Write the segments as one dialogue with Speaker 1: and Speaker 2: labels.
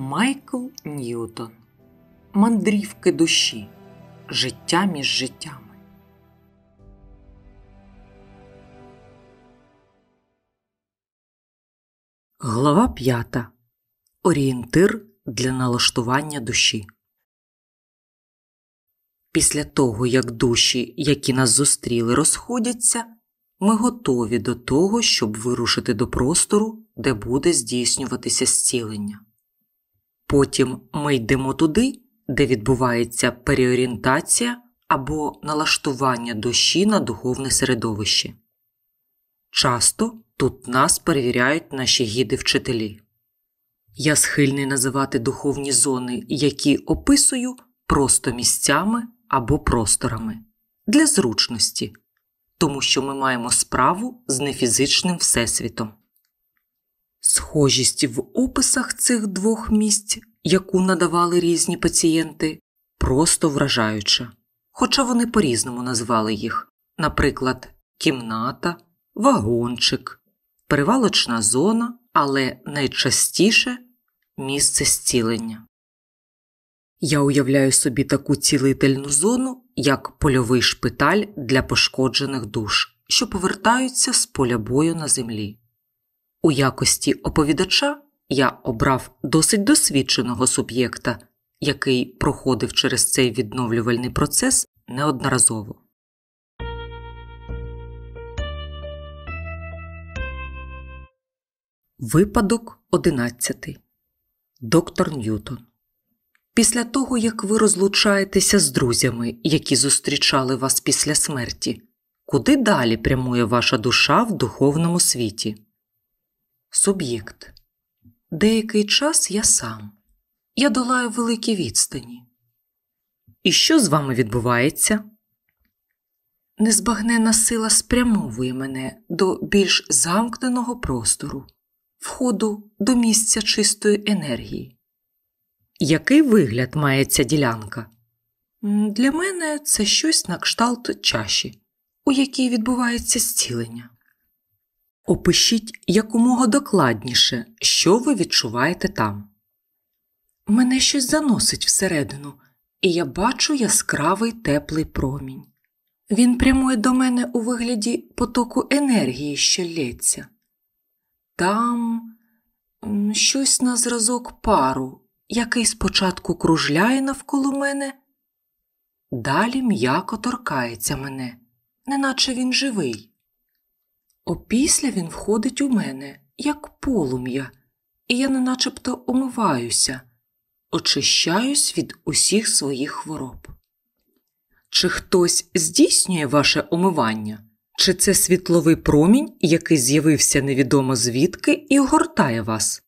Speaker 1: Майкл Ньютон Мандрівки душі. Життя між життями. Глава 5. Орієнтир для налаштування душі. Після того, як душі, які нас зустріли, розходяться, ми готові до того, щоб вирушити до простору, де буде здійснюватися зцілення. Потім ми йдемо туди, де відбувається переорієнтація або налаштування душі на духовне середовище. Часто тут нас перевіряють наші гіди вчителі. Я схильний називати духовні зони, які описую просто місцями або просторами для зручності, тому що ми маємо справу з нефізичним всесвітом. Схожість в описах цих двох місць, яку надавали різні пацієнти, просто вражаюча. Хоча вони по різному назвали їх, наприклад, кімната, вагончик, перевалочна зона, але найчастіше місце зцілення. Я уявляю собі таку цілительну зону, як польовий шпиталь для пошкоджених душ, що повертаються з поля бою на землі. У якості оповідача я обрав досить досвідченого суб'єкта, який проходив через цей відновлювальний процес неодноразово. Випадок 11. Доктор Ньютон. Після того, як ви розлучаєтеся з друзями, які зустрічали вас після смерті, куди далі прямує ваша душа в духовному світі? Суб'єкт. Деякий час я сам. Я долаю великі відстані. І що з вами відбувається? Незбагнена сила спрямовує мене до більш замкненого простору, входу до місця чистої енергії. Який вигляд має ця ділянка? Для мене це щось на кшталт чаші, у якій відбувається зцілення. Опишіть якомога докладніше, що ви відчуваєте там. Мене щось заносить всередину, і я бачу яскравий теплий промінь. Він прямує до мене у вигляді потоку енергії, що лється. Там щось на зразок пару, який спочатку кружляє навколо мене, далі м'яко торкається мене, неначе він живий. Опісля він входить у мене, як полум'я, і я неначебто омиваюся, очищаюсь від усіх своїх хвороб. Чи хтось здійснює ваше омивання? Чи це світловий промінь, який з'явився невідомо звідки і огортає вас?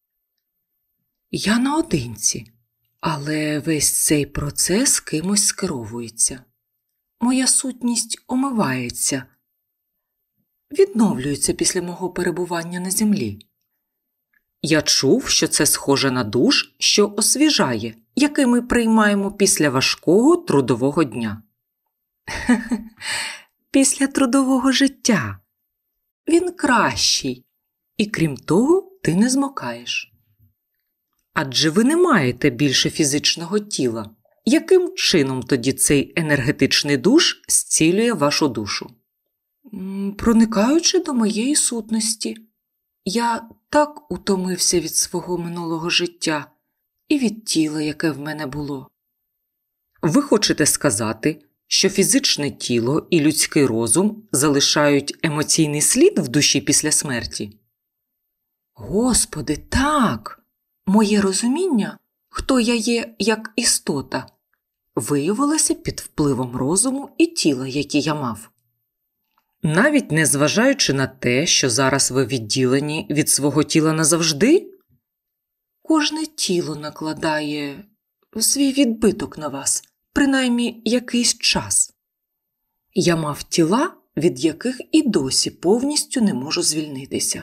Speaker 1: Я наодинці, але весь цей процес кимось скеровується. Моя сутність омивається, відновлюються після мого перебування на землі. Я чув, що це схоже на душ, що освіжає, який ми приймаємо після важкого трудового дня. Після трудового життя. Він кращий, і крім того, ти не змокаєш. Адже ви не маєте більше фізичного тіла. Яким чином тоді цей енергетичний душ зцілює вашу душу? проникаючи до моєї сутності. Я так утомився від свого минулого життя і від тіла, яке в мене було. Ви хочете сказати, що фізичне тіло і людський розум залишають емоційний слід в душі після смерті? Господи, так, моє розуміння, хто я є як істота, виявилося під впливом розуму і тіла, які я мав. Навіть не зважаючи на те, що зараз ви відділені від свого тіла назавжди? Кожне тіло накладає свій відбиток на вас, принаймні якийсь час. Я мав тіла, від яких і досі повністю не можу звільнитися.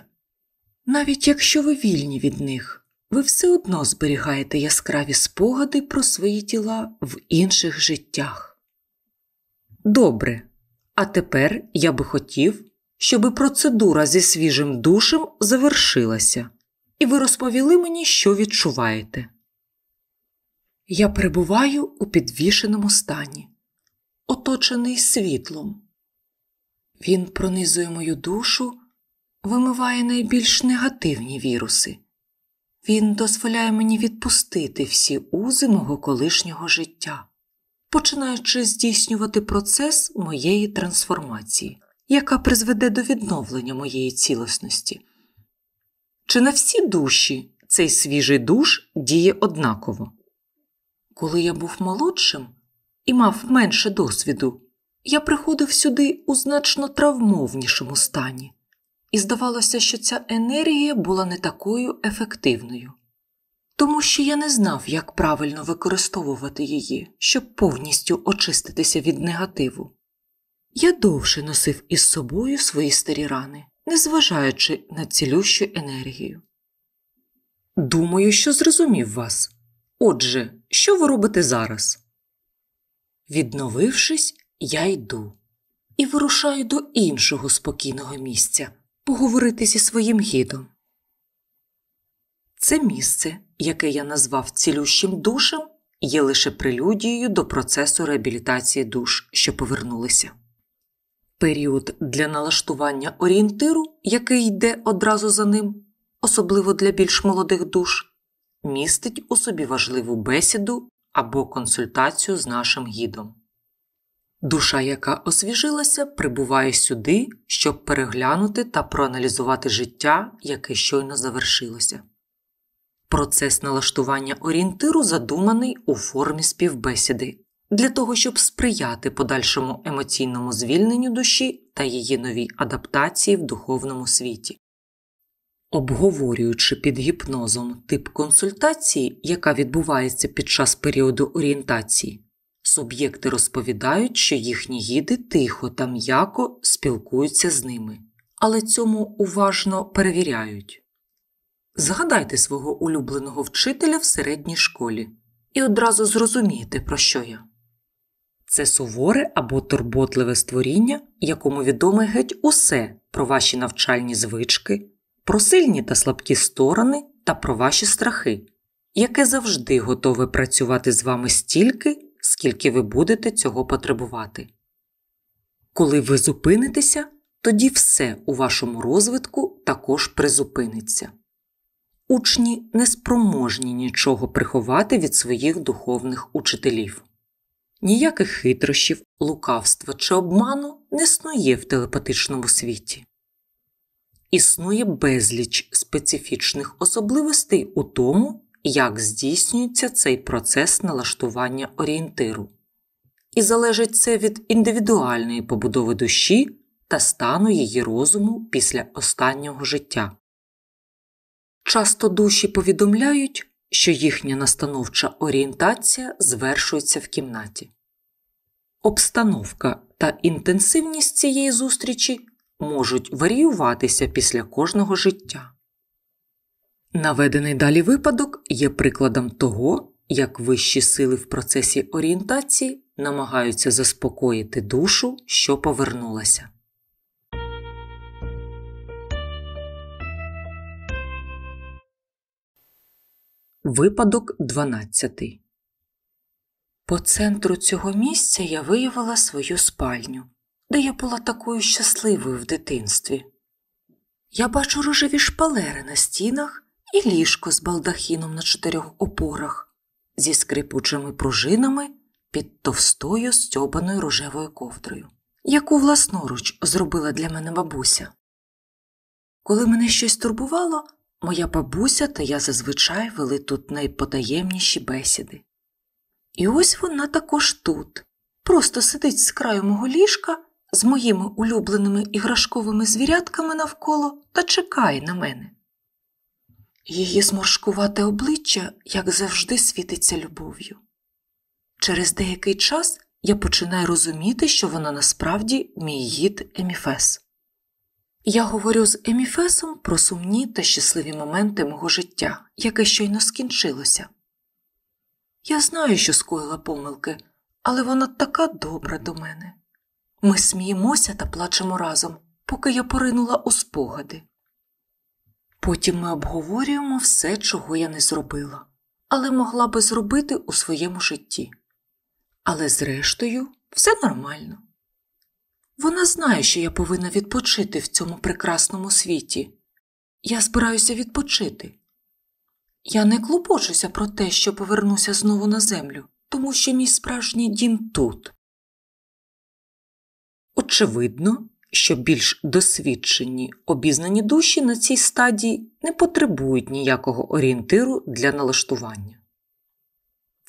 Speaker 1: Навіть якщо ви вільні від них, ви все одно зберігаєте яскраві спогади про свої тіла в інших життях. Добре. А тепер я би хотів, щоб процедура зі свіжим душем завершилася, і ви розповіли мені, що відчуваєте. Я перебуваю у підвішеному стані, оточений світлом. Він пронизує мою душу, вимиває найбільш негативні віруси. Він дозволяє мені відпустити всі узи мого колишнього життя починаючи здійснювати процес моєї трансформації, яка призведе до відновлення моєї цілісності. Чи на всі душі цей свіжий душ діє однаково? Коли я був молодшим і мав менше досвіду, я приходив сюди у значно травмовнішому стані, і здавалося, що ця енергія була не такою ефективною тому що я не знав, як правильно використовувати її, щоб повністю очиститися від негативу. Я довше носив із собою свої старі рани, незважаючи на цілющу енергію. Думаю, що зрозумів вас. Отже, що ви робите зараз? Відновившись, я йду і вирушаю до іншого спокійного місця поговорити зі своїм гідом. Це місце яке я назвав цілющим душем, є лише прелюдією до процесу реабілітації душ, що повернулися. Період для налаштування орієнтиру, який йде одразу за ним, особливо для більш молодих душ, містить у собі важливу бесіду або консультацію з нашим гідом. Душа, яка освіжилася, прибуває сюди, щоб переглянути та проаналізувати життя, яке щойно завершилося. Процес налаштування орієнтиру задуманий у формі співбесіди для того, щоб сприяти подальшому емоційному звільненню душі та її новій адаптації в духовному світі. Обговорюючи під гіпнозом тип консультації, яка відбувається під час періоду орієнтації, суб'єкти розповідають, що їхні гіди тихо та м'яко спілкуються з ними, але цьому уважно перевіряють. Згадайте свого улюбленого вчителя в середній школі і одразу зрозумієте, про що я. Це суворе або турботливе створіння, якому відоме геть усе про ваші навчальні звички, про сильні та слабкі сторони та про ваші страхи, яке завжди готове працювати з вами стільки, скільки ви будете цього потребувати. Коли ви зупинитеся, тоді все у вашому розвитку також призупиниться учні неспроможні нічого приховати від своїх духовних учителів. Ніяких хитрощів, лукавства чи обману не існує в телепатичному світі. Існує безліч специфічних особливостей у тому, як здійснюється цей процес налаштування орієнтиру, і залежить це від індивідуальної побудови душі та стану її розуму після останнього життя часто душі повідомляють, що їхня настановча орієнтація звершується в кімнаті. Обстановка та інтенсивність цієї зустрічі можуть варіюватися після кожного життя. Наведений далі випадок є прикладом того, як вищі сили в процесі орієнтації намагаються заспокоїти душу, що повернулася. Випадок 12. По центру цього місця я виявила свою спальню, де я була такою щасливою в дитинстві. Я бачу рожеві шпалери на стінах і ліжко з балдахіном на чотирьох опорах, зі скрипучими пружинами під товстою стьобаною рожевою ковдрою, яку власноруч зробила для мене бабуся. Коли мене щось турбувало, Моя бабуся та я зазвичай вели тут найпотаємніші бесіди. І ось вона також тут, просто сидить з краю мого ліжка з моїми улюбленими іграшковими звірятками навколо та чекає на мене. Її зморшкувате обличчя, як завжди, світиться любов'ю. Через деякий час я починаю розуміти, що вона насправді мій гід Еміфес. Я говорю з Еміфесом про сумні та щасливі моменти мого життя, яке щойно скінчилося. Я знаю, що скоїла помилки, але вона така добра до мене. Ми сміємося та плачемо разом, поки я поринула у спогади. Потім ми обговорюємо все, чого я не зробила, але могла би зробити у своєму житті. Але зрештою, все нормально. Вона знає, що я повинна відпочити в цьому прекрасному світі. Я збираюся відпочити. Я не клопочуся про те, що повернуся знову на землю, тому що мій справжній дім тут. Очевидно, що більш досвідчені, обізнані душі на цій стадії не потребують ніякого орієнтиру для налаштування.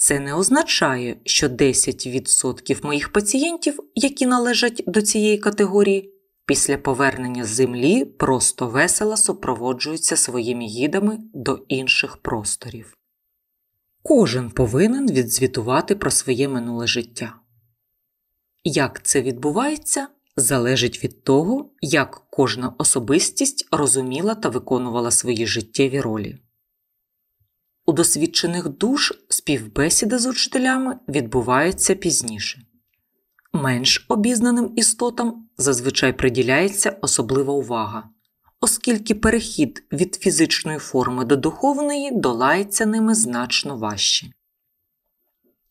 Speaker 1: Це не означає, що 10% моїх пацієнтів, які належать до цієї категорії, після повернення з землі просто весело супроводжуються своїми гідами до інших просторів. Кожен повинен відзвітувати про своє минуле життя. Як це відбувається, залежить від того, як кожна особистість розуміла та виконувала свої життєві ролі. У досвідчених душ співбесіда з учителями відбувається пізніше. Менш обізнаним істотам зазвичай приділяється особлива увага, оскільки перехід від фізичної форми до духовної долається ними значно важче.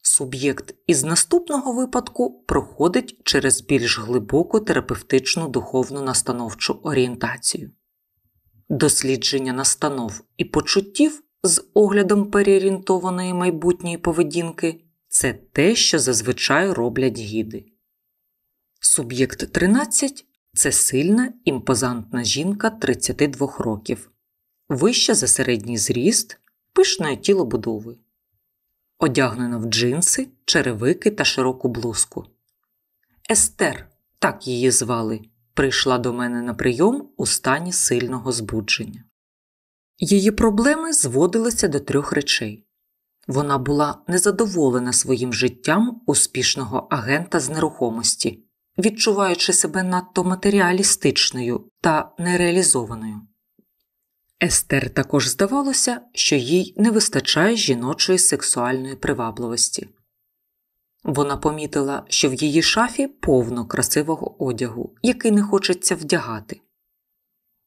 Speaker 1: Суб'єкт із наступного випадку проходить через більш глибоку терапевтичну духовну настановчу орієнтацію. Дослідження настанов і почуттів з оглядом переорієнтованої майбутньої поведінки це те, що зазвичай роблять гіди. Суб'єкт 13 це сильна імпозантна жінка 32 років, вища за середній зріст, пишне тіло будови, одягнена в джинси, черевики та широку блузку. Естер, так її звали, прийшла до мене на прийом у стані сильного збудження. Її проблеми зводилися до трьох речей вона була незадоволена своїм життям успішного агента з нерухомості, відчуваючи себе надто матеріалістичною та нереалізованою. Естер також здавалося, що їй не вистачає жіночої сексуальної привабливості. Вона помітила, що в її шафі повно красивого одягу, який не хочеться вдягати.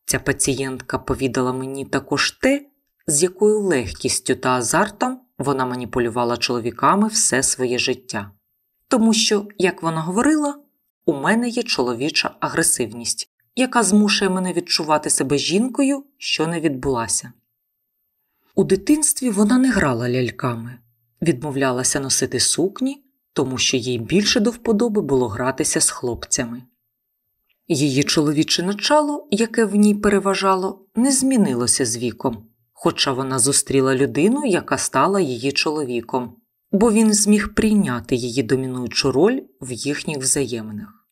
Speaker 1: Ця пацієнтка повідала мені також те, з якою легкістю та азартом вона маніпулювала чоловіками все своє життя. Тому що, як вона говорила, у мене є чоловіча агресивність, яка змушує мене відчувати себе жінкою, що не відбулася. У дитинстві вона не грала ляльками, відмовлялася носити сукні, тому що їй більше до вподоби було гратися з хлопцями. Її чоловіче начало, яке в ній переважало, не змінилося з віком, хоча вона зустріла людину, яка стала її чоловіком, бо він зміг прийняти її домінуючу роль в їхніх взаєминах.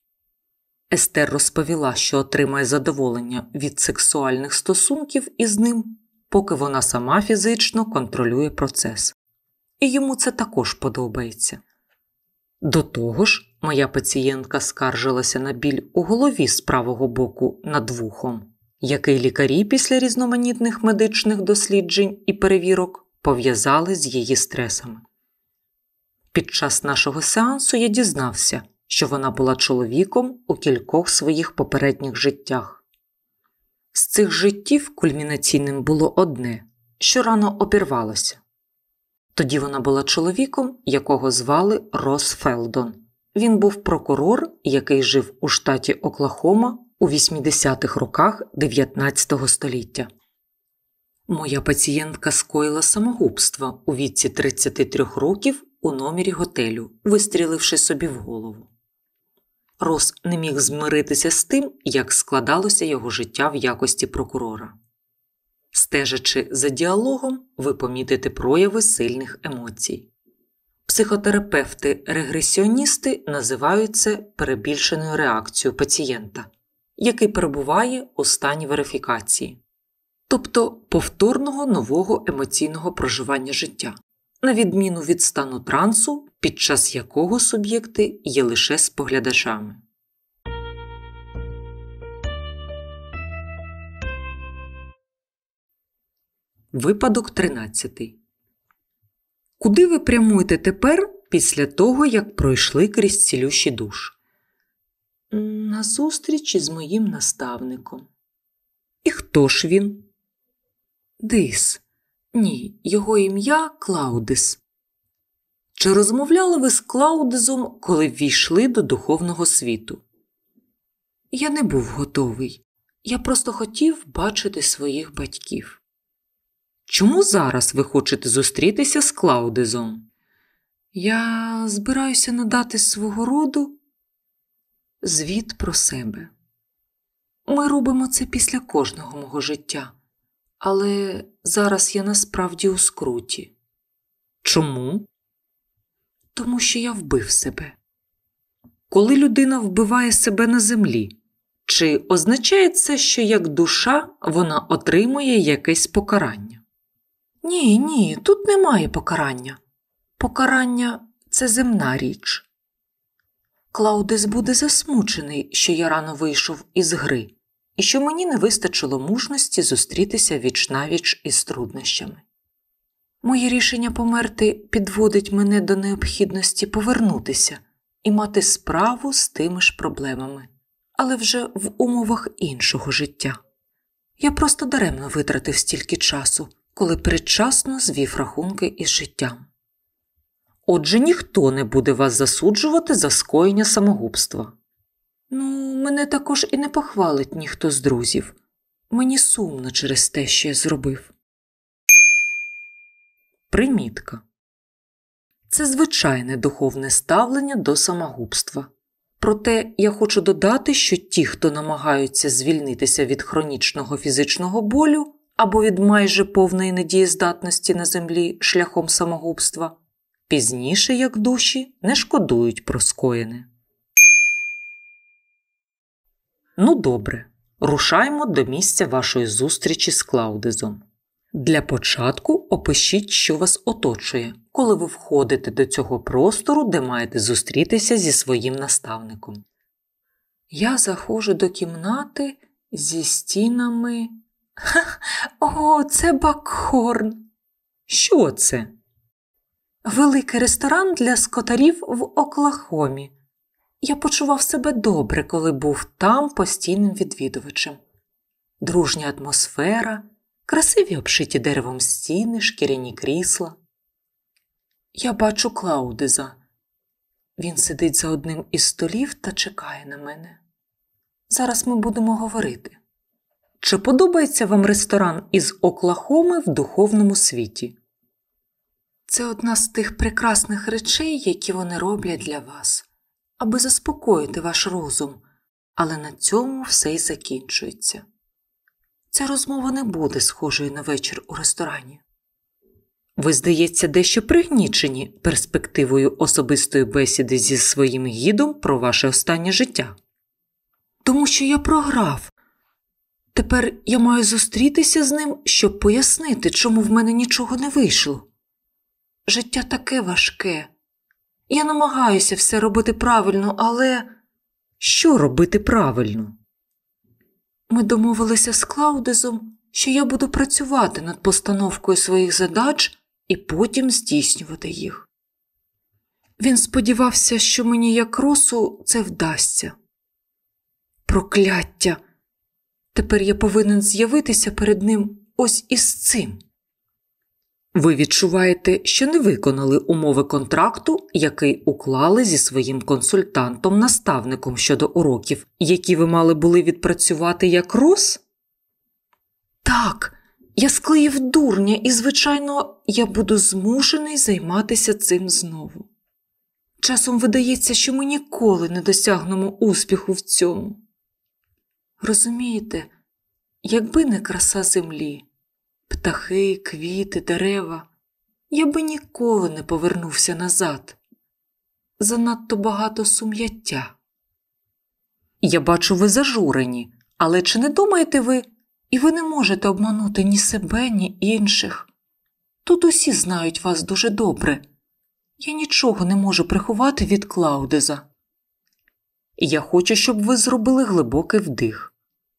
Speaker 1: Естер розповіла, що отримає задоволення від сексуальних стосунків із ним, поки вона сама фізично контролює процес, і йому це також подобається. До того ж, моя пацієнтка скаржилася на біль у голові з правого боку над вухом, який лікарі після різноманітних медичних досліджень і перевірок пов'язали з її стресами. Під час нашого сеансу я дізнався, що вона була чоловіком у кількох своїх попередніх життях. З цих життів кульмінаційним було одне, що рано обірвалося. Тоді вона була чоловіком, якого звали Рос Фелдон. Він був прокурор, який жив у штаті Оклахома у 80-х роках 19 століття. Моя пацієнтка скоїла самогубство у віці 33 років у номері готелю, вистріливши собі в голову. Рос не міг змиритися з тим, як складалося його життя в якості прокурора. Стежачи за діалогом, ви помітите прояви сильних емоцій. Психотерапевти-регресіоністи називають це перебільшеною реакцією пацієнта, який перебуває у стані верифікації, тобто повторного нового емоційного проживання життя, на відміну від стану трансу, під час якого суб'єкти є лише споглядачами. Випадок 13. Куди ви прямуєте тепер після того, як пройшли крізь цілющий душ? На зустріч із моїм наставником. І хто ж він? Дис. Ні, його ім'я Клаудис. Чи розмовляли ви з Клаудизом, коли ввійшли до духовного світу? Я не був готовий. Я просто хотів бачити своїх батьків. Чому зараз ви хочете зустрітися з Клаудезом? Я збираюся надати свого роду звіт про себе. Ми робимо це після кожного мого життя, але зараз я насправді у скруті. Чому? Тому що я вбив себе. Коли людина вбиває себе на землі, чи означає це, що як душа вона отримує якесь покарання? Ні, ні, тут немає покарання. Покарання це земна річ. Клаудис буде засмучений, що я рано вийшов із гри, і що мені не вистачило мужності зустрітися віч вічнавіч із труднощами. Моє рішення померти підводить мене до необхідності повернутися і мати справу з тими ж проблемами, але вже в умовах іншого життя. Я просто даремно витратив стільки часу коли причасно звів рахунки із життям. Отже, ніхто не буде вас засуджувати за скоєння самогубства. Ну, мене також і не похвалить ніхто з друзів. Мені сумно через те, що я зробив. Примітка це звичайне духовне ставлення до самогубства. Проте я хочу додати, що ті, хто намагаються звільнитися від хронічного фізичного болю, або від майже повної недієздатності на землі шляхом самогубства, пізніше, як душі, не шкодують про скоєне. Ну, добре, рушаймо до місця вашої зустрічі з Клаудезом. Для початку опишіть, що вас оточує, коли ви входите до цього простору, де маєте зустрітися зі своїм наставником. Я заходжу до кімнати зі стінами о, це бакхорн. Що це? Великий ресторан для скотарів в Оклахомі. Я почував себе добре, коли був там постійним відвідувачем. Дружня атмосфера, красиві обшиті деревом стіни, шкіряні крісла. Я бачу Клаудиза. Він сидить за одним із столів та чекає на мене. Зараз ми будемо говорити. Чи подобається вам ресторан із Оклахоми в духовному світі? Це одна з тих прекрасних речей, які вони роблять для вас, аби заспокоїти ваш розум, але на цьому все й закінчується. Ця розмова не буде схожою на вечір у ресторані. Ви, здається, дещо пригнічені перспективою особистої бесіди зі своїм гідом про ваше останнє життя. Тому що я програв, Тепер я маю зустрітися з ним, щоб пояснити, чому в мене нічого не вийшло. Життя таке важке. Я намагаюся все робити правильно, але що робити правильно? Ми домовилися з Клаудезом, що я буду працювати над постановкою своїх задач і потім здійснювати їх. Він сподівався, що мені як росу це вдасться. Прокляття! Тепер я повинен з'явитися перед ним ось із цим. Ви відчуваєте, що не виконали умови контракту, який уклали зі своїм консультантом, наставником щодо уроків, які ви мали були відпрацювати як роз? Так, я склеїв дурня, і, звичайно, я буду змушений займатися цим знову. Часом видається, що ми ніколи не досягнемо успіху в цьому. Розумієте, якби не краса землі, птахи, квіти, дерева, я би ніколи не повернувся назад. Занадто багато сум'яття. Я бачу, ви зажурені, але чи не думаєте ви, і ви не можете обманути ні себе, ні інших? Тут усі знають вас дуже добре. Я нічого не можу приховати від Клаудеза. Я хочу, щоб ви зробили глибокий вдих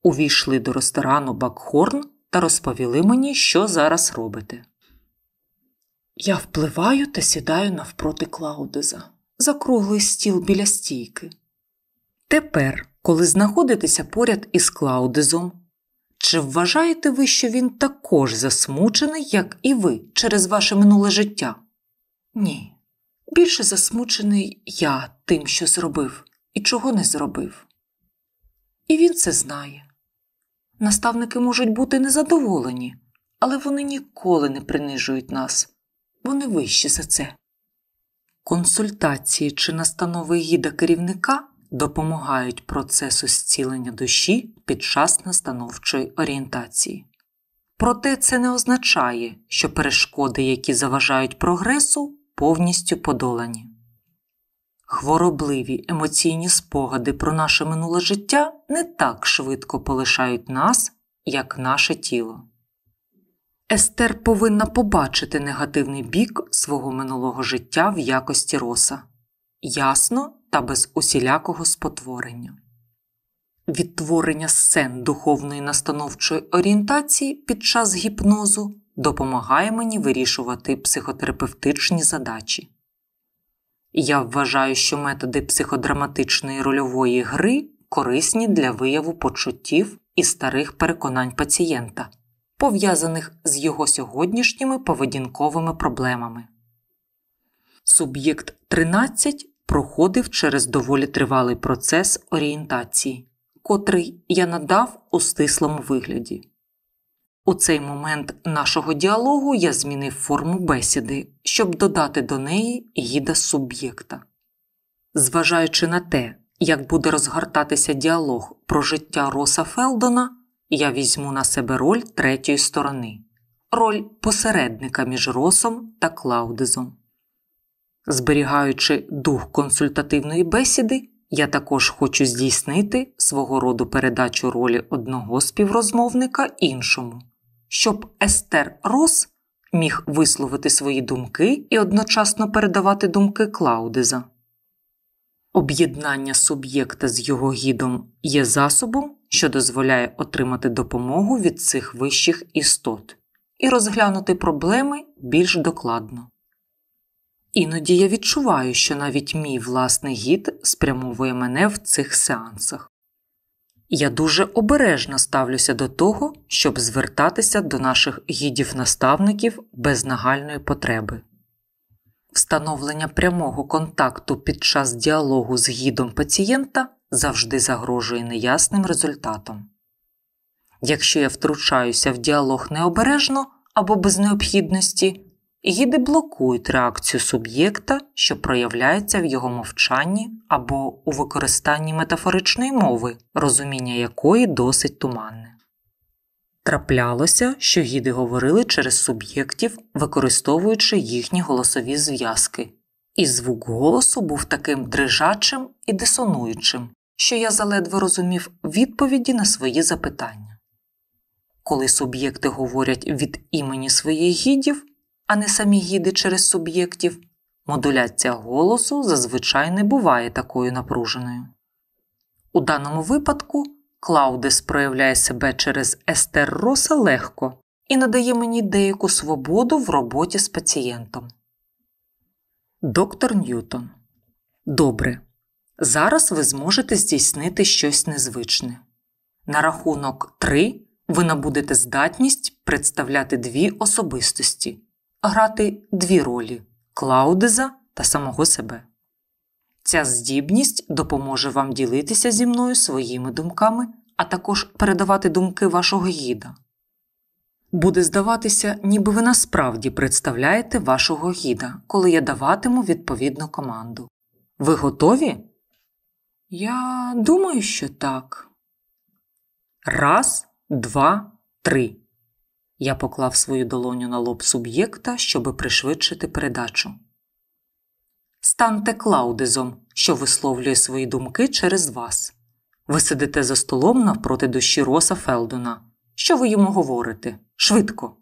Speaker 1: увійшли до ресторану Бакхорн та розповіли мені, що зараз робите. Я впливаю та сідаю навпроти Клаудеза за круглий стіл біля стійки. Тепер, коли знаходитеся поряд із Клаудезом, чи вважаєте ви, що він також засмучений, як і ви, через ваше минуле життя? Ні. Більше засмучений я тим, що зробив і чого не зробив. І він це знає. Наставники можуть бути незадоволені, але вони ніколи не принижують нас, вони вищі за це. Консультації чи настанови гіда керівника допомагають процесу зцілення душі під час настановчої орієнтації. Проте це не означає, що перешкоди, які заважають прогресу, повністю подолані. Хворобливі емоційні спогади про наше минуле життя не так швидко полишають нас, як наше тіло. Естер повинна побачити негативний бік свого минулого життя в якості роса ясно та без усілякого спотворення. Відтворення сцен духовної настановчої орієнтації під час гіпнозу допомагає мені вирішувати психотерапевтичні задачі. Я вважаю, що методи психодраматичної рольової гри корисні для вияву почуттів і старих переконань пацієнта, пов'язаних з його сьогоднішніми поведінковими проблемами. Суб'єкт 13 проходив через доволі тривалий процес орієнтації, котрий я надав у стислому вигляді. У цей момент нашого діалогу я змінив форму бесіди, щоб додати до неї гіда суб'єкта. Зважаючи на те, як буде розгортатися діалог про життя Роса Фелдона, я візьму на себе роль третьої сторони, роль посередника між Росом та Клаудезом. Зберігаючи дух консультативної бесіди, я також хочу здійснити свого роду передачу ролі одного співрозмовника іншому щоб Естер Рос міг висловити свої думки і одночасно передавати думки Клаудиза. Об'єднання суб'єкта з його гідом є засобом, що дозволяє отримати допомогу від цих вищих істот і розглянути проблеми більш докладно. Іноді я відчуваю, що навіть мій власний гід спрямовує мене в цих сеансах. Я дуже обережно ставлюся до того, щоб звертатися до наших гідів-наставників без нагальної потреби. Встановлення прямого контакту під час діалогу з гідом пацієнта завжди загрожує неясним результатом. Якщо я втручаюся в діалог необережно або без необхідності, Гіди блокують реакцію суб'єкта, що проявляється в його мовчанні або у використанні метафоричної мови, розуміння якої досить туманне. Траплялося, що гіди говорили через суб'єктів, використовуючи їхні голосові зв'язки, і звук голосу був таким дрижачим і дисонуючим, що я заледве розумів відповіді на свої запитання. Коли суб'єкти говорять від імені своїх гідів а не самі гіди через суб'єктів, модуляція голосу зазвичай не буває такою напруженою. У даному випадку Клаудес проявляє себе через Естер Роса легко і надає мені деяку свободу в роботі з пацієнтом. Доктор Ньютон. Добре. Зараз ви зможете здійснити щось незвичне. На рахунок 3 ви набудете здатність представляти дві особистості грати дві ролі Клаудеза та самого себе. Ця здібність допоможе вам ділитися зі мною своїми думками, а також передавати думки вашого гіда. Буде здаватися, ніби ви насправді представляєте вашого гіда, коли я даватиму відповідну команду. Ви готові? Я думаю, що так. Раз, два, три. Я поклав свою долоню на лоб суб'єкта, щоби пришвидшити передачу. Станьте Клаудизом, що висловлює свої думки через вас. Ви сидите за столом навпроти душі Роса Фелдона. Що ви йому говорите? Швидко.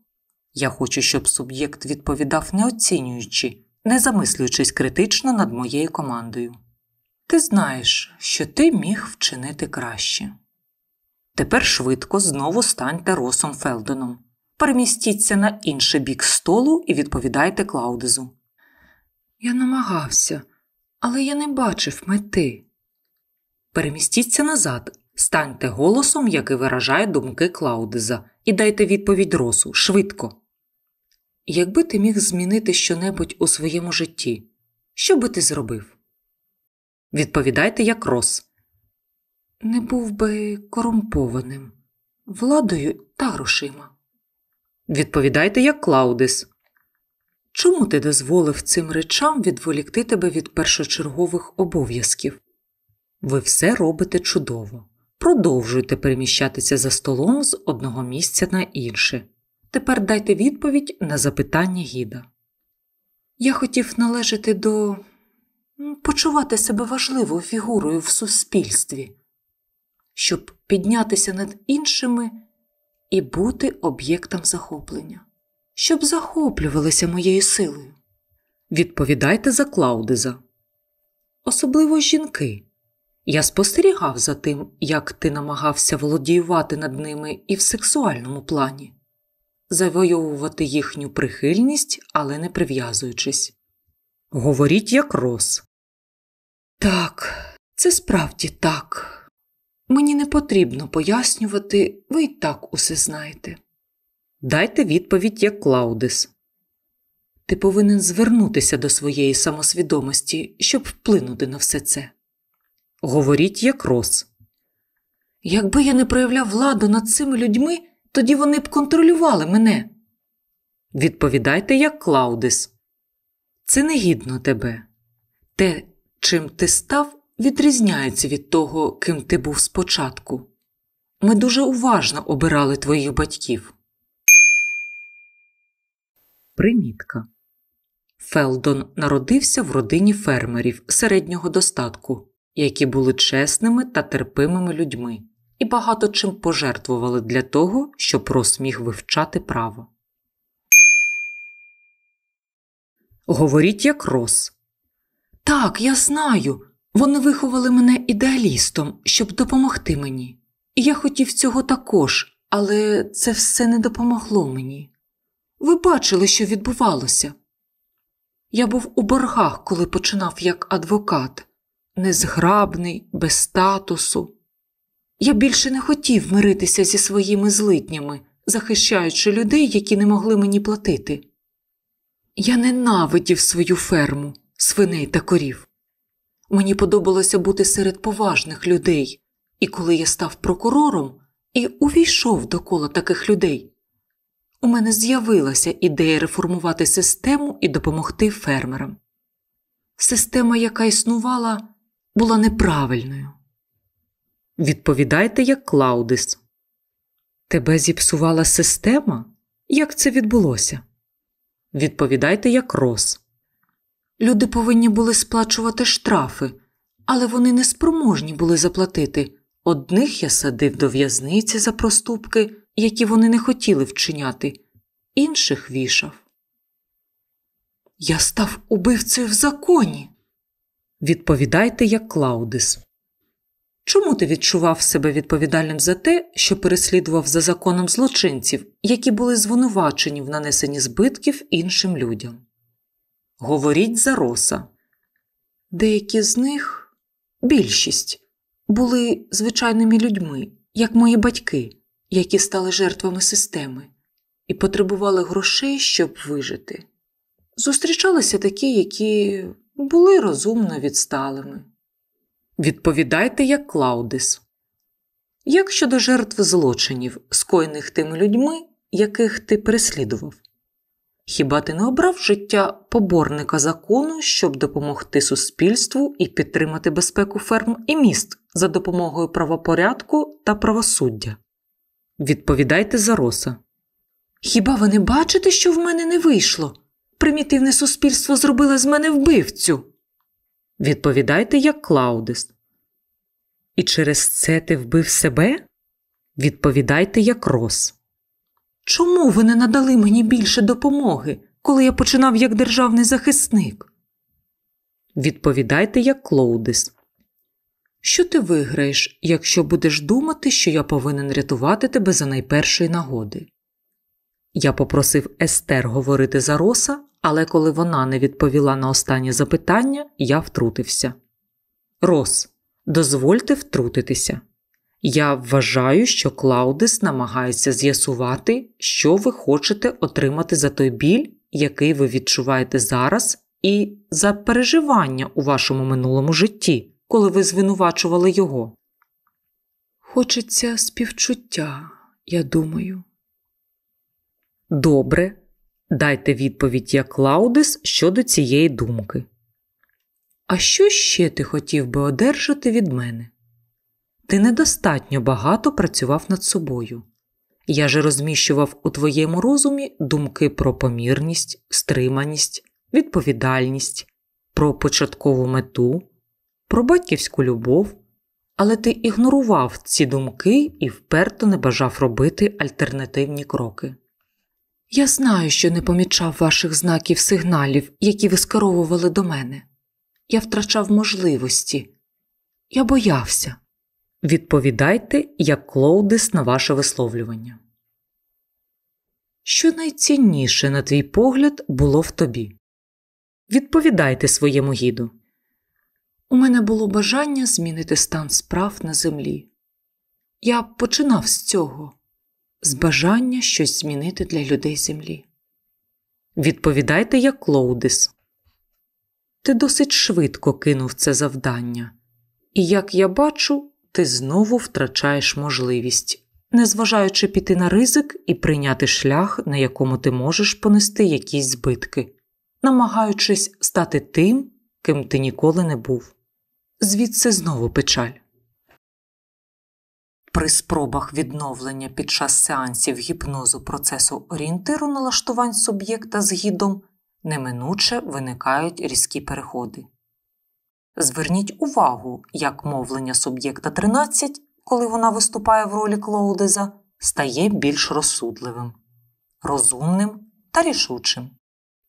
Speaker 1: Я хочу, щоб суб'єкт відповідав, не оцінюючи, не замислюючись критично над моєю командою. Ти знаєш, що ти міг вчинити краще. Тепер швидко знову станьте Росом Фелдоном перемістіться на інший бік столу і відповідайте Клаудезу. Я намагався, але я не бачив мети. Перемістіться назад, станьте голосом, який виражає думки Клаудеза, і дайте відповідь Росу швидко. Якби ти міг змінити щонебудь у своєму житті, що би ти зробив? Відповідайте як Рос. Не був би корумпованим владою та грошима. Відповідайте, як Клаудис. Чому ти дозволив цим речам відволікти тебе від першочергових обов'язків? Ви все робите чудово. Продовжуйте переміщатися за столом з одного місця на інше. Тепер дайте відповідь на запитання гіда. Я хотів належати до почувати себе важливою фігурою в суспільстві, щоб піднятися над іншими і бути об'єктом захоплення, щоб захоплювалися моєю силою. Відповідайте за Клаудиза. Особливо жінки. Я спостерігав за тим, як ти намагався володіювати над ними і в сексуальному плані, завойовувати їхню прихильність, але не прив'язуючись. Говоріть як роз. Так, це справді так. Мені не потрібно пояснювати, ви й так усе знаєте. Дайте відповідь як Клаудис. Ти повинен звернутися до своєї самосвідомості, щоб вплинути на все це. Говоріть як роз. Якби я не проявляв владу над цими людьми, тоді вони б контролювали мене. Відповідайте як Клаудис. Це не гідно тебе. Те, чим ти став, відрізняється від того, ким ти був спочатку. Ми дуже уважно обирали твоїх батьків. Примітка Фелдон народився в родині фермерів середнього достатку, які були чесними та терпимими людьми і багато чим пожертвували для того, щоб Рос вивчати право. Говоріть як Рос. Так, я знаю. Вони виховали мене ідеалістом, щоб допомогти мені. Я хотів цього також, але це все не допомогло мені. Ви бачили, що відбувалося. Я був у боргах, коли починав як адвокат, незграбний, без статусу. Я більше не хотів миритися зі своїми злитнями, захищаючи людей, які не могли мені платити. Я ненавидів свою ферму, свиней та корів. Мені подобалося бути серед поважних людей, і коли я став прокурором і увійшов до кола таких людей, у мене з'явилася ідея реформувати систему і допомогти фермерам. Система, яка існувала, була неправильною. Відповідайте, як Клаудис. Тебе зіпсувала система? Як це відбулося? Відповідайте, як Рос. Люди повинні були сплачувати штрафи, але вони не спроможні були заплатити. Одних я садив до в'язниці за проступки, які вони не хотіли вчиняти, інших вішав. Я став убивцею в законі. Відповідайте, як Клаудис. Чому ти відчував себе відповідальним за те, що переслідував за законом злочинців, які були звинувачені в нанесенні збитків іншим людям? говоріть за роса. Деякі з них, більшість, були звичайними людьми, як мої батьки, які стали жертвами системи, і потребували грошей, щоб вижити. Зустрічалися такі, які були розумно відсталими. Відповідайте як Клаудис. Як щодо жертв злочинів, скоєних тими людьми, яких ти переслідував? Хіба ти не обрав життя поборника закону, щоб допомогти суспільству і підтримати безпеку ферм і міст за допомогою правопорядку та правосуддя? Відповідайте за роса. Хіба ви не бачите, що в мене не вийшло? Примітивне суспільство зробило з мене вбивцю. Відповідайте як Клаудис. І через це ти вбив себе? Відповідайте як Рос. Чому ви не надали мені більше допомоги, коли я починав як державний захисник? Відповідайте як Клоудис. Що ти виграєш, якщо будеш думати, що я повинен рятувати тебе за найпершої нагоди? Я попросив Естер говорити за роса, але коли вона не відповіла на останнє запитання, я втрутився. Рос, дозвольте втрутитися. Я вважаю, що Клаудис намагається з'ясувати, що ви хочете отримати за той біль, який ви відчуваєте зараз, і за переживання у вашому минулому житті, коли ви звинувачували його. Хочеться співчуття, я думаю. Добре. Дайте відповідь як Клаудис щодо цієї думки. А що ще ти хотів би одержати від мене? Ти недостатньо багато працював над собою. Я же розміщував у твоєму розумі думки про помірність, стриманість, відповідальність, про початкову мету, про батьківську любов, але ти ігнорував ці думки і вперто не бажав робити альтернативні кроки. Я знаю, що не помічав ваших знаків сигналів, які ви скеровували до мене. Я втрачав можливості, я боявся. Відповідайте як Клоудис на ваше висловлювання. Що найцінніше, на твій погляд, було в тобі? Відповідайте своєму гіду. У мене було бажання змінити стан справ на землі. Я починав з цього, з бажання щось змінити для людей землі. Відповідайте як Клоудис. Ти досить швидко кинув це завдання, і, як я бачу, ти знову втрачаєш можливість, незважаючи піти на ризик і прийняти шлях, на якому ти можеш понести якісь збитки, намагаючись стати тим, ким ти ніколи не був. Звідси знову печаль. При спробах відновлення під час сеансів гіпнозу процесу орієнтиру налаштувань суб'єкта згідом неминуче виникають різкі переходи. Зверніть увагу, як мовлення суб'єкта 13, коли вона виступає в ролі Клоудеза, стає більш розсудливим, розумним та рішучим.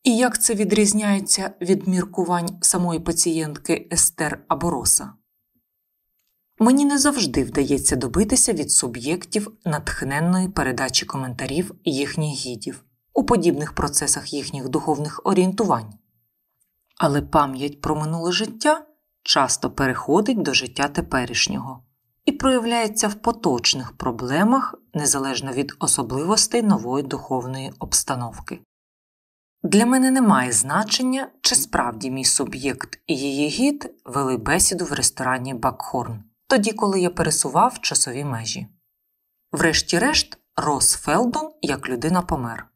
Speaker 1: І як це відрізняється від міркувань самої пацієнтки Естер Абороса? Мені не завжди вдається добитися від суб'єктів натхненної передачі коментарів їхніх гідів у подібних процесах їхніх духовних орієнтувань. Але пам'ять про минуле життя часто переходить до життя теперішнього і проявляється в поточних проблемах незалежно від особливостей нової духовної обстановки. Для мене немає значення, чи справді мій суб'єкт і її гід вели бесіду в ресторані Бакхорн, тоді коли я пересував часові межі. Врешті-решт, Рос Фелдон як людина помер.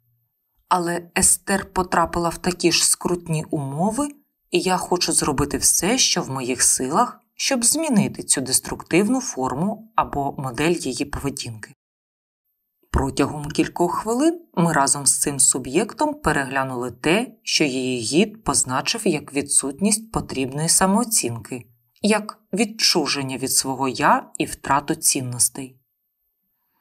Speaker 1: Але Естер потрапила в такі ж скрутні умови, і я хочу зробити все, що в моїх силах, щоб змінити цю деструктивну форму або модель її поведінки. Протягом кількох хвилин ми разом з цим суб'єктом переглянули те, що її гід позначив як відсутність потрібної самооцінки, як відчуження від свого я і втрату цінностей.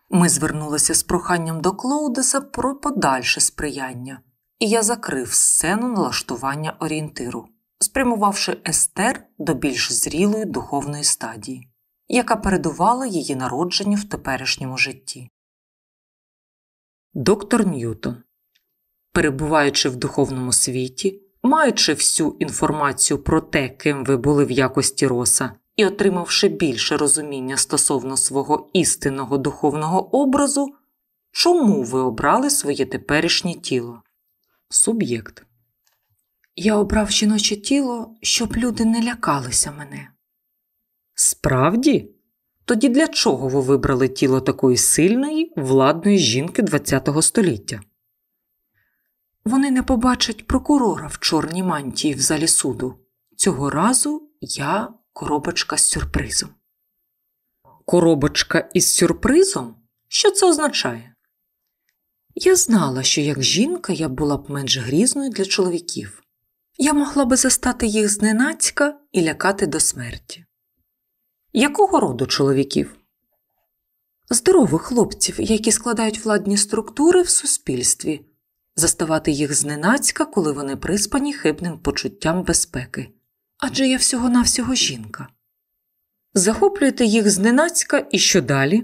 Speaker 1: Ми звернулися з проханням до Клоудеса про подальше сприяння, і я закрив сцену налаштування орієнтиру спрямувавши Естер до більш зрілої духовної стадії, яка передувала її народженню в теперішньому житті. Доктор Ньютон, перебуваючи в духовному світі, маючи всю інформацію про те, ким ви були в якості роса, і отримавши більше розуміння стосовно свого істинного духовного образу, чому ви обрали своє теперішнє тіло? Суб'єкт я обрав жіноче тіло, щоб люди не лякалися мене. Справді, тоді для чого ви вибрали тіло такої сильної, владної жінки ХХ століття? Вони не побачать прокурора в чорній мантії в залі суду. Цього разу я коробочка з сюрпризом. Коробочка із сюрпризом? Що це означає? Я знала, що як жінка я була б менш грізною для чоловіків я могла би застати їх зненацька і лякати до смерті. Якого роду чоловіків? Здорових хлопців, які складають владні структури в суспільстві, заставати їх зненацька, коли вони приспані хибним почуттям безпеки. Адже я всього навсього жінка. Захоплюєте їх зненацька і що далі?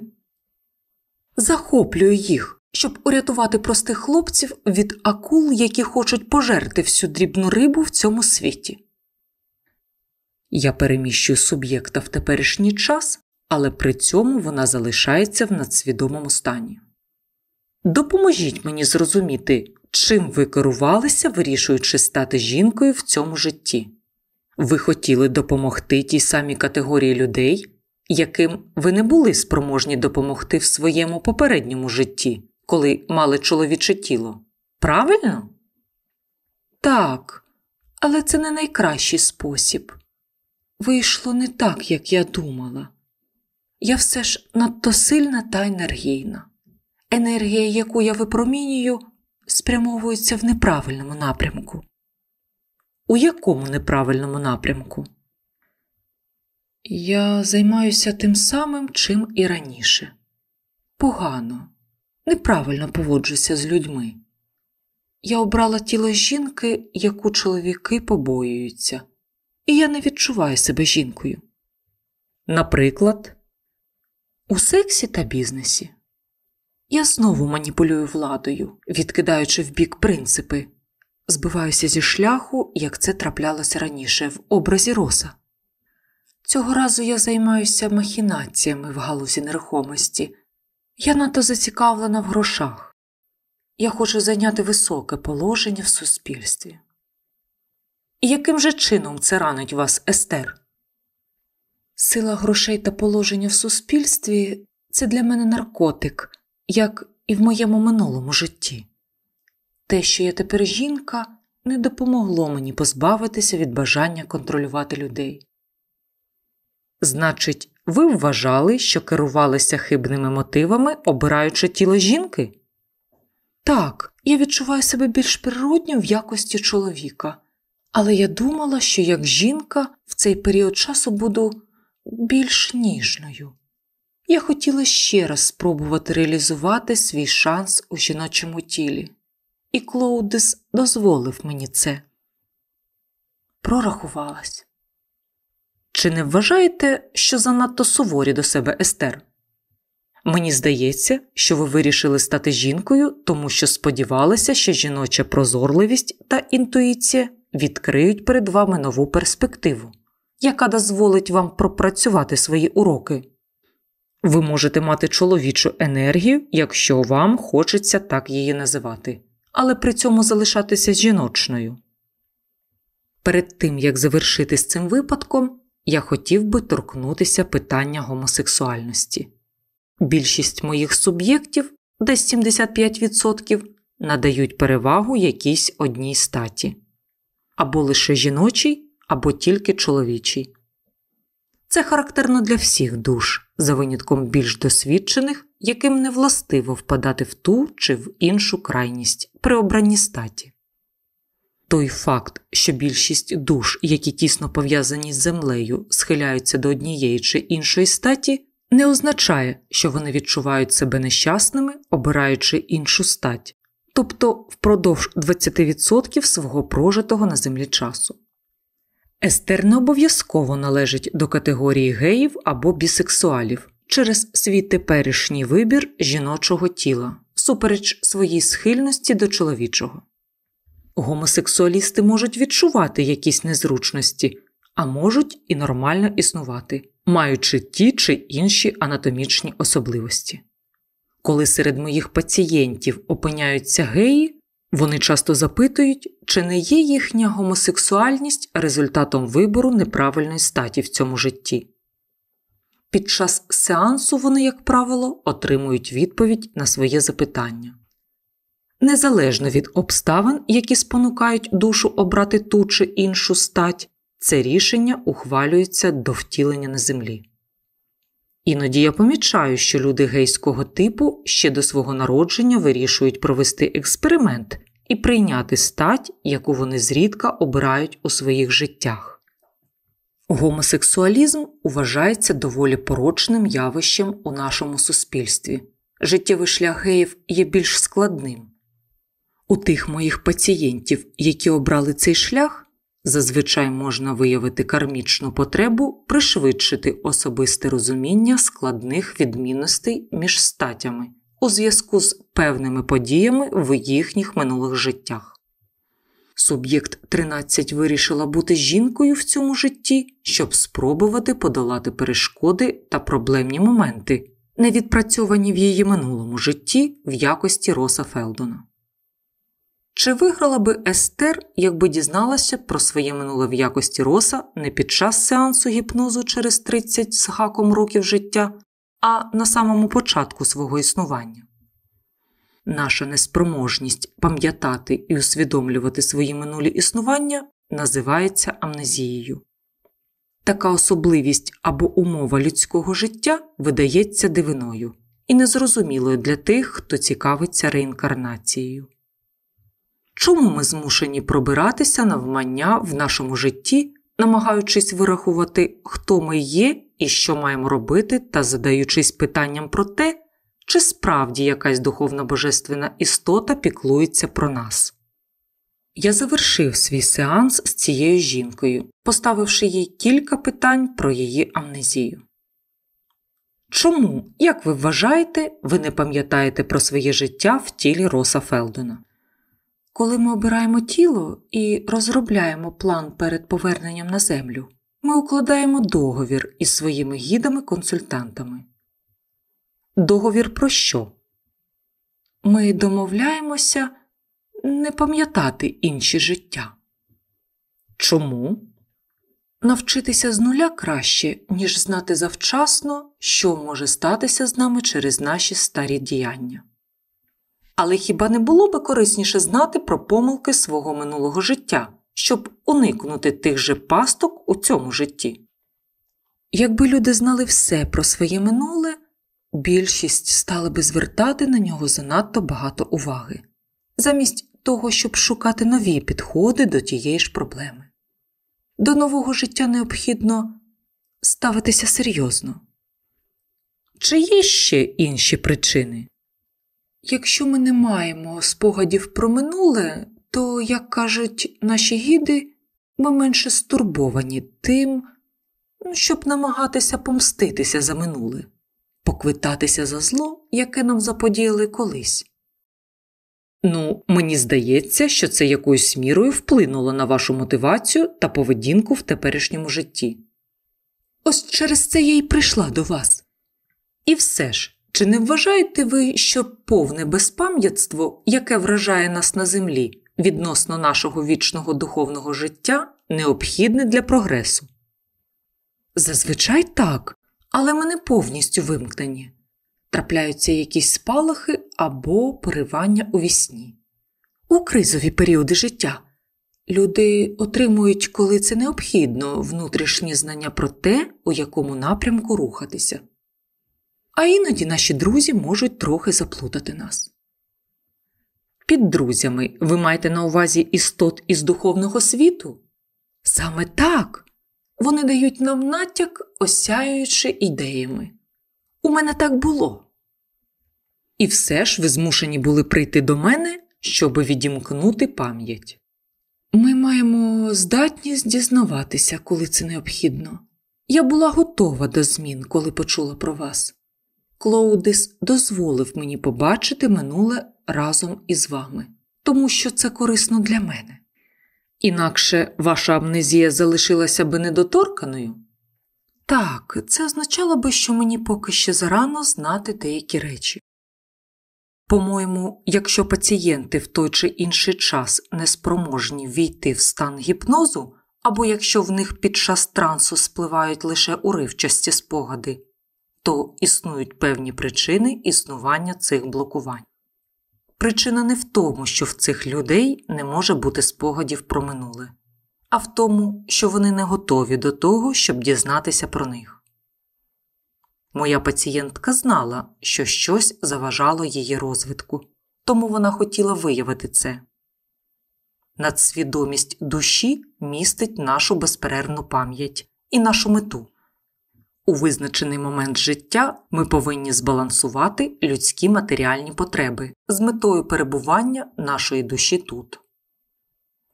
Speaker 1: Захоплюю їх щоб урятувати простих хлопців від акул, які хочуть пожерти всю дрібну рибу в цьому світі. Я переміщую суб'єкта в теперішній час, але при цьому вона залишається в надсвідомому стані. Допоможіть мені зрозуміти, чим ви керувалися, вирішуючи стати жінкою в цьому житті. Ви хотіли допомогти тій самій категорії людей, яким ви не були спроможні допомогти в своєму попередньому житті, коли мали чоловіче тіло. Правильно? Так, але це не найкращий спосіб. Вийшло не так, як я думала. Я все ж надто сильна та енергійна. Енергія, яку я випромінюю, спрямовується в неправильному напрямку. У якому неправильному напрямку? Я займаюся тим самим, чим і раніше. Погано, неправильно поводжуся з людьми. Я обрала тіло жінки, яку чоловіки побоюються, і я не відчуваю себе жінкою. Наприклад, у сексі та бізнесі я знову маніпулюю владою, відкидаючи в бік принципи, збиваюся зі шляху, як це траплялося раніше в образі роса. Цього разу я займаюся махінаціями в галузі нерухомості, я надто зацікавлена в грошах. Я хочу зайняти високе положення в суспільстві. І яким же чином це ранить вас, Естер? Сила грошей та положення в суспільстві це для мене наркотик, як і в моєму минулому житті. Те, що я тепер жінка, не допомогло мені позбавитися від бажання контролювати людей. Значить, ви вважали, що керувалися хибними мотивами, обираючи тіло жінки? Так, я відчуваю себе більш природньо в якості чоловіка, але я думала, що як жінка в цей період часу буду більш ніжною. Я хотіла ще раз спробувати реалізувати свій шанс у жіночому тілі, і Клоудис дозволив мені це. Прорахувалась. Чи не вважаєте, що занадто суворі до себе Естер? Мені здається, що ви вирішили стати жінкою, тому що сподівалися, що жіноча прозорливість та інтуїція відкриють перед вами нову перспективу, яка дозволить вам пропрацювати свої уроки. Ви можете мати чоловічу енергію, якщо вам хочеться так її називати, але при цьому залишатися жіночною. Перед тим як завершити з цим випадком, я хотів би торкнутися питання гомосексуальності. Більшість моїх суб'єктів, десь 75%, надають перевагу якійсь одній статі або лише жіночій, або тільки чоловічій. Це характерно для всіх душ, за винятком більш досвідчених, яким не властиво впадати в ту чи в іншу крайність при обранні статі. Той факт, що більшість душ, які тісно пов'язані з землею, схиляються до однієї чи іншої статі, не означає, що вони відчувають себе нещасними, обираючи іншу стать, тобто впродовж 20% свого прожитого на землі часу. Естер не обов'язково належить до категорії геїв або бісексуалів через свій теперішній вибір жіночого тіла, супереч своїй схильності до чоловічого. Гомосексуалісти можуть відчувати якісь незручності, а можуть і нормально існувати, маючи ті чи інші анатомічні особливості. Коли серед моїх пацієнтів опиняються геї, вони часто запитують, чи не є їхня гомосексуальність результатом вибору неправильної статі в цьому житті. Під час сеансу вони, як правило, отримують відповідь на своє запитання незалежно від обставин, які спонукають душу обрати ту чи іншу стать, це рішення ухвалюється до втілення на землі. Іноді я помічаю, що люди гейського типу ще до свого народження вирішують провести експеримент і прийняти стать, яку вони зрідка обирають у своїх життях. Гомосексуалізм вважається доволі порочним явищем у нашому суспільстві. Життєвий шлях геїв є більш складним, у тих моїх пацієнтів, які обрали цей шлях, зазвичай можна виявити кармічну потребу пришвидшити особисте розуміння складних відмінностей між статями у зв'язку з певними подіями в їхніх минулих життях. Суб'єкт 13 вирішила бути жінкою в цьому житті, щоб спробувати подолати перешкоди та проблемні моменти, не відпрацьовані в її минулому житті в якості Роса Фелдона. Чи виграла би Естер, якби дізналася про своє минуле в якості роса не під час сеансу гіпнозу через 30 з гаком років життя, а на самому початку свого існування? Наша неспроможність пам'ятати і усвідомлювати свої минулі існування називається амнезією. Така особливість або умова людського життя видається дивиною і незрозумілою для тих, хто цікавиться реінкарнацією. Чому ми змушені пробиратися навмання в нашому житті, намагаючись вирахувати, хто ми є і що маємо робити, та задаючись питанням про те, чи справді якась духовна божественна істота піклується про нас? Я завершив свій сеанс з цією жінкою, поставивши їй кілька питань про її амнезію. Чому, як ви вважаєте, ви не пам'ятаєте про своє життя в тілі Роса Фелдона? Коли ми обираємо тіло і розробляємо план перед поверненням на землю, ми укладаємо договір із своїми гідами-консультантами. Договір про що? Ми домовляємося не пам'ятати інші життя. Чому? Навчитися з нуля краще, ніж знати завчасно, що може статися з нами через наші старі діяння. Але хіба не було би корисніше знати про помилки свого минулого життя, щоб уникнути тих же пасток у цьому житті? Якби люди знали все про своє минуле, більшість стала би звертати на нього занадто багато уваги, замість того, щоб шукати нові підходи до тієї ж проблеми. До нового життя необхідно ставитися серйозно. Чи є ще інші причини? Якщо ми не маємо спогадів про минуле, то, як кажуть наші гіди, ми менше стурбовані тим, ну, щоб намагатися помститися за минуле, поквитатися за зло, яке нам заподіяли колись. Ну, мені здається, що це якоюсь мірою вплинуло на вашу мотивацію та поведінку в теперішньому житті. Ось через це я й прийшла до вас. І все ж. Чи не вважаєте ви, що повне безпам'ятство, яке вражає нас на землі відносно нашого вічного духовного життя, необхідне для прогресу? Зазвичай так, але ми не повністю вимкнені. Трапляються якісь спалахи або поривання у вісні. У кризові періоди життя люди отримують, коли це необхідно, внутрішні знання про те, у якому напрямку рухатися а іноді наші друзі можуть трохи заплутати нас. Під друзями ви маєте на увазі істот із духовного світу? Саме так вони дають нам натяк, осяюючи ідеями. У мене так було. І все ж ви змушені були прийти до мене, щоб відімкнути пам'ять. Ми маємо здатність дізнаватися, коли це необхідно. Я була готова до змін, коли почула про вас. Клоудис дозволив мені побачити минуле разом із вами, тому що це корисно для мене. Інакше ваша амнезія залишилася би недоторканою? Так, це означало би, що мені поки ще зарано знати деякі речі. По-моєму, якщо пацієнти в той чи інший час неспроможні війти в стан гіпнозу, або якщо в них під час трансу спливають лише уривчасті спогади, то існують певні причини існування цих блокувань. Причина не в тому, що в цих людей не може бути спогадів про минуле, а в тому, що вони не готові до того, щоб дізнатися про них. Моя пацієнтка знала, що щось заважало її розвитку, тому вона хотіла виявити це. Надсвідомість душі містить нашу безперервну пам'ять і нашу мету. У визначений момент життя ми повинні збалансувати людські матеріальні потреби з метою перебування нашої душі тут.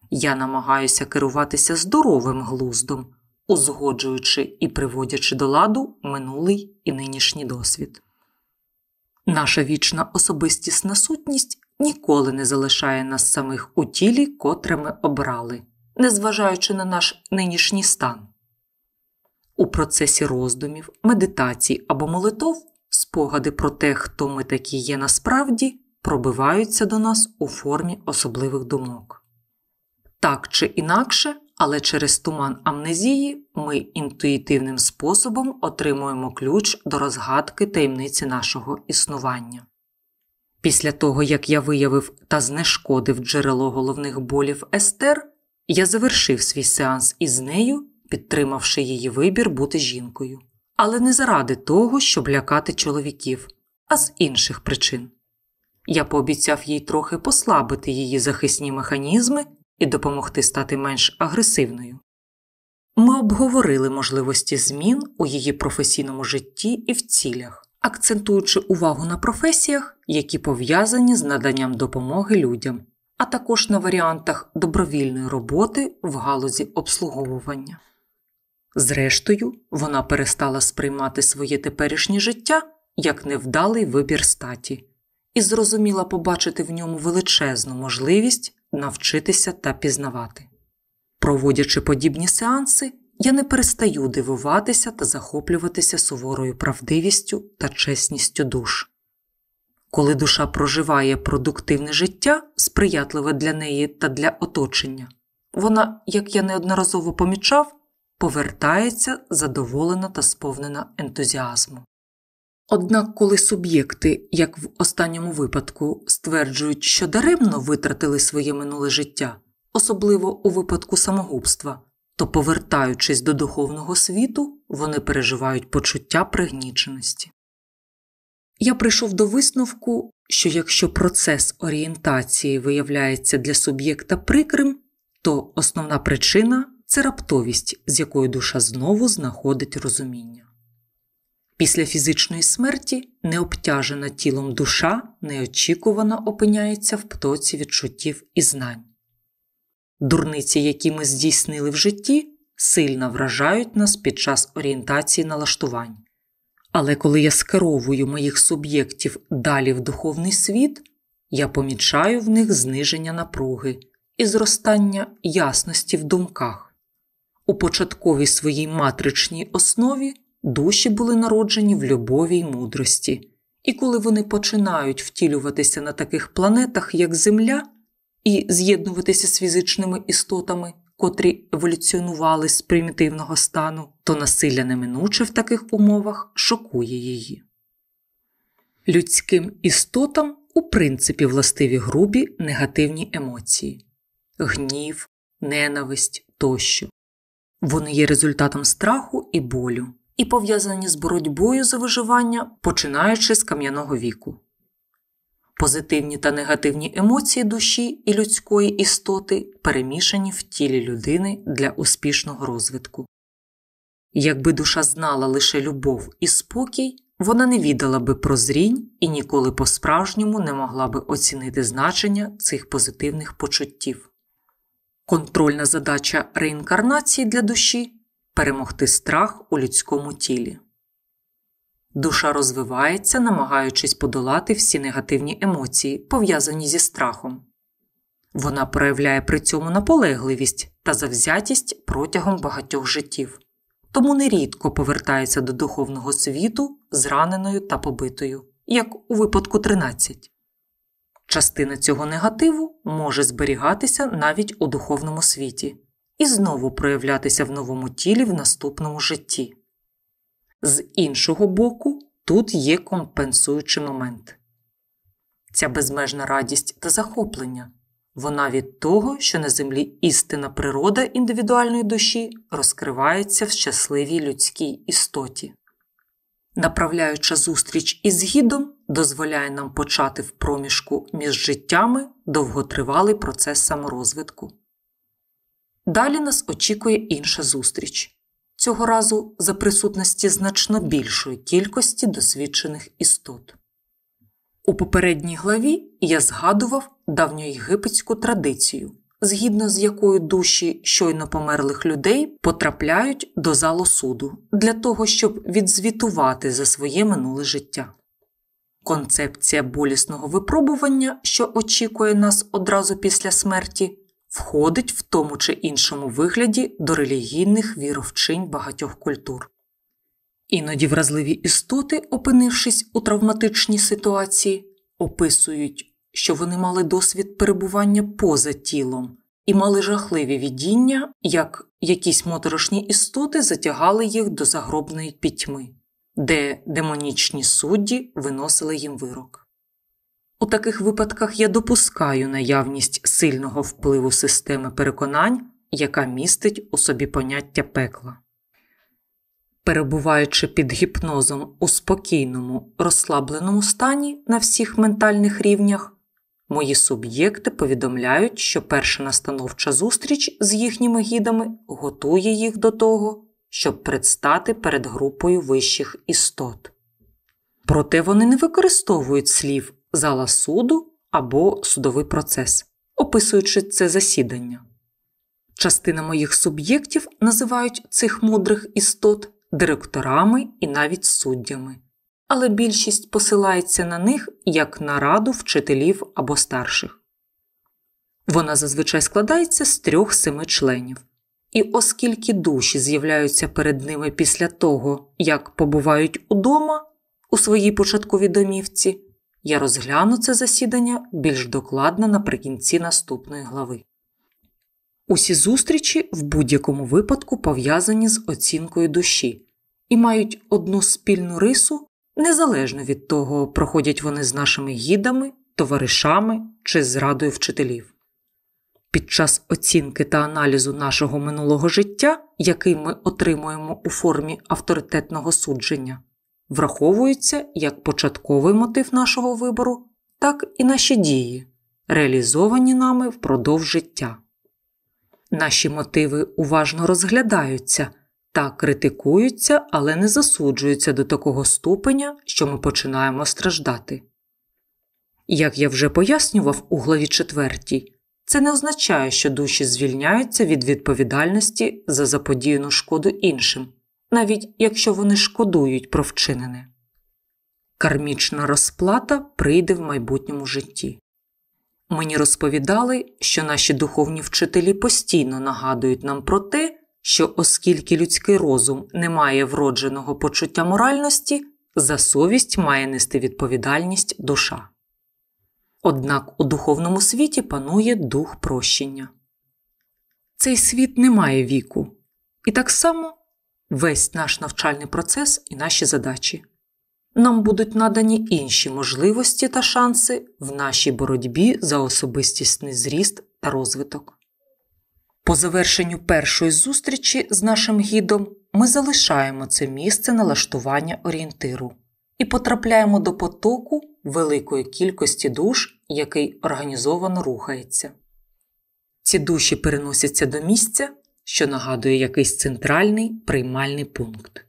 Speaker 1: Я намагаюся керуватися здоровим глуздом, узгоджуючи і приводячи до ладу минулий і нинішній досвід. Наша вічна особистісна сутність ніколи не залишає нас самих у тілі, котре ми обрали, незважаючи на наш нинішній стан. У процесі роздумів, медитацій або молитов спогади про те, хто ми такі є насправді, пробиваються до нас у формі особливих думок. Так чи інакше, але через туман амнезії ми інтуїтивним способом отримуємо ключ до розгадки таємниці нашого існування. Після того, як я виявив та знешкодив джерело головних болів Естер, я завершив свій сеанс із нею підтримавши її вибір бути жінкою, але не заради того, щоб лякати чоловіків, а з інших причин. Я пообіцяв їй трохи послабити її захисні механізми і допомогти стати менш агресивною. Ми обговорили можливості змін у її професійному житті і в цілях, акцентуючи увагу на професіях, які пов'язані з наданням допомоги людям, а також на варіантах добровільної роботи в галузі обслуговування. Зрештою, вона перестала сприймати своє теперішнє життя як невдалий вибір статі і зрозуміла побачити в ньому величезну можливість навчитися та пізнавати. Проводячи подібні сеанси, я не перестаю дивуватися та захоплюватися суворою правдивістю та чесністю душ. Коли душа проживає продуктивне життя, сприятливе для неї та для оточення, вона, як я неодноразово помічав, повертається задоволена та сповнена ентузіазму. Однак, коли суб'єкти, як в останньому випадку, стверджують, що даремно витратили своє минуле життя, особливо у випадку самогубства, то, повертаючись до духовного світу, вони переживають почуття пригніченості. Я прийшов до висновку, що якщо процес орієнтації виявляється для суб'єкта прикрим, то основна причина це раптовість, з якою душа знову знаходить розуміння. Після фізичної смерті необтяжена тілом душа неочікувано опиняється в птоці відчуттів і знань. Дурниці, які ми здійснили в житті, сильно вражають нас під час орієнтації налаштувань. Але коли я скеровую моїх суб'єктів далі в духовний світ, я помічаю в них зниження напруги і зростання ясності в думках. У початковій своїй матричній основі душі були народжені в любові й мудрості, і коли вони починають втілюватися на таких планетах, як Земля, і з'єднуватися з фізичними істотами, котрі еволюціонували з примітивного стану, то насилля неминуче в таких умовах шокує її. Людським істотам у принципі властиві грубі негативні емоції гнів, ненависть тощо. Вони є результатом страху і болю і пов'язані з боротьбою за виживання, починаючи з кам'яного віку. Позитивні та негативні емоції душі і людської істоти перемішані в тілі людини для успішного розвитку. Якби душа знала лише любов і спокій, вона не віддала би прозрінь і ніколи по справжньому не могла би оцінити значення цих позитивних почуттів. Контрольна задача реінкарнації для душі перемогти страх у людському тілі. Душа розвивається, намагаючись подолати всі негативні емоції, пов'язані зі страхом. Вона проявляє при цьому наполегливість та завзятість протягом багатьох життів, тому нерідко повертається до духовного світу зраненою та побитою, як у випадку 13. Частина цього негативу може зберігатися навіть у духовному світі і знову проявлятися в новому тілі в наступному житті. З іншого боку, тут є компенсуючий момент ця безмежна радість та захоплення. Вона від того, що на землі істина природа індивідуальної душі розкривається в щасливій людській істоті направляюча зустріч із гідом, дозволяє нам почати в проміжку між життями довготривалий процес саморозвитку. Далі нас очікує інша зустріч цього разу за присутності значно більшої кількості досвідчених істот. У попередній главі я згадував давньоєгипетську традицію згідно з якою душі щойно померлих людей потрапляють до залу суду для того, щоб відзвітувати за своє минуле життя. Концепція болісного випробування, що очікує нас одразу після смерті, входить в тому чи іншому вигляді до релігійних віровчинь багатьох культур. Іноді вразливі істоти, опинившись у травматичній ситуації, описують що вони мали досвід перебування поза тілом і мали жахливі відіння, як якісь моторошні істоти затягали їх до загробної пітьми, де демонічні судді виносили їм вирок. У таких випадках я допускаю наявність сильного впливу системи переконань, яка містить у собі поняття пекла. Перебуваючи під гіпнозом у спокійному, розслабленому стані на всіх ментальних рівнях, Мої суб'єкти повідомляють, що перша настановча зустріч з їхніми гідами готує їх до того, щоб предстати перед групою вищих істот. Проте вони не використовують слів зала суду або судовий процес, описуючи це засідання. Частина моїх суб'єктів називають цих мудрих істот директорами і навіть суддями але більшість посилається на них як на раду вчителів або старших. Вона зазвичай складається з трьох семи членів. І оскільки душі з'являються перед ними після того, як побувають удома у своїй початковій домівці, я розгляну це засідання більш докладно наприкінці наступної глави. Усі зустрічі в будь-якому випадку пов'язані з оцінкою душі і мають одну спільну рису незалежно від того, проходять вони з нашими гідами, товаришами чи з радою вчителів. Під час оцінки та аналізу нашого минулого життя, який ми отримуємо у формі авторитетного судження, враховується як початковий мотив нашого вибору, так і наші дії, реалізовані нами впродовж життя. Наші мотиви уважно розглядаються та критикуються, але не засуджуються до такого ступеня, що ми починаємо страждати. Як я вже пояснював у главі 4, це не означає, що душі звільняються від відповідальності за заподіяну шкоду іншим, навіть якщо вони шкодують про вчинене. Кармічна розплата прийде в майбутньому житті. Мені розповідали, що наші духовні вчителі постійно нагадують нам про те, що оскільки людський розум не має вродженого почуття моральності, за совість має нести відповідальність душа. Однак у духовному світі панує дух прощення. Цей світ не має віку, і так само весь наш навчальний процес і наші задачі. Нам будуть надані інші можливості та шанси в нашій боротьбі за особистісний зріст та розвиток. По завершенню першої зустрічі з нашим гідом ми залишаємо це місце налаштування орієнтиру і потрапляємо до потоку великої кількості душ, який організовано рухається. Ці душі переносяться до місця, що нагадує якийсь центральний приймальний пункт.